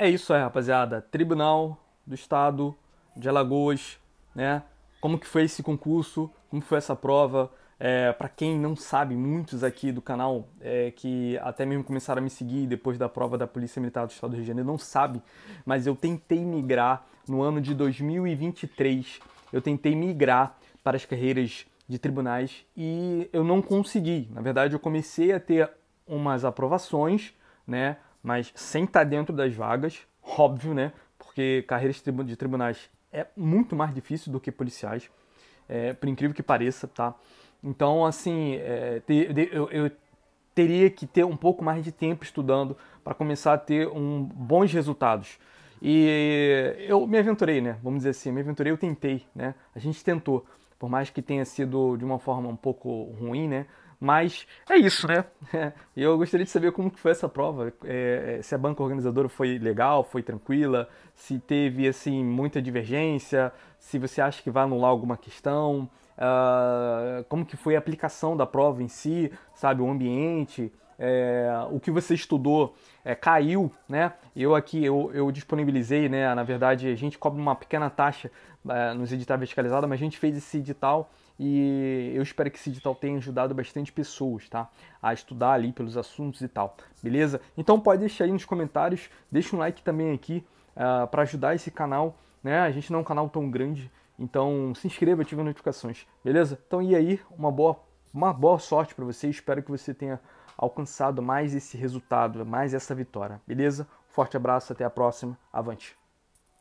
É isso aí, rapaziada. Tribunal do Estado de Alagoas, né? Como que foi esse concurso? Como foi essa prova? É, para quem não sabe, muitos aqui do canal é, que até mesmo começaram a me seguir depois da prova da Polícia Militar do Estado do Rio de Janeiro não sabe, mas eu tentei migrar no ano de 2023. Eu tentei migrar para as carreiras de tribunais e eu não consegui. Na verdade, eu comecei a ter umas aprovações, né? mas sem estar tá dentro das vagas, óbvio, né? Porque carreiras de tribunais é muito mais difícil do que policiais, é, por incrível que pareça, tá? Então, assim, é, eu, eu teria que ter um pouco mais de tempo estudando para começar a ter um, bons resultados. E eu me aventurei, né? Vamos dizer assim, me aventurei, eu tentei, né? A gente tentou, por mais que tenha sido de uma forma um pouco ruim, né? Mas é isso, né? É. Eu gostaria de saber como foi essa prova, é, é, se a banca organizadora foi legal, foi tranquila, se teve assim muita divergência, se você acha que vai anular alguma questão, uh, como que foi a aplicação da prova em si, sabe, o ambiente, é, o que você estudou é, caiu, né? Eu aqui eu, eu, disponibilizei, né? Na verdade a gente cobra uma pequena taxa eh, nos editais verticalizados, mas a gente fez esse edital e eu espero que esse edital tenha ajudado bastante pessoas, tá? A estudar ali pelos assuntos e tal, beleza? Então pode deixar aí nos comentários, deixa um like também aqui uh, ah, para ajudar esse canal né? A gente não é um canal tão grande, então se inscreva, ative as notificações, beleza? Então e aí, uma boa, uma boa sorte para você, espero que você tenha alcançado mais esse resultado, mais essa vitória, beleza? Forte abraço, até a próxima, avante!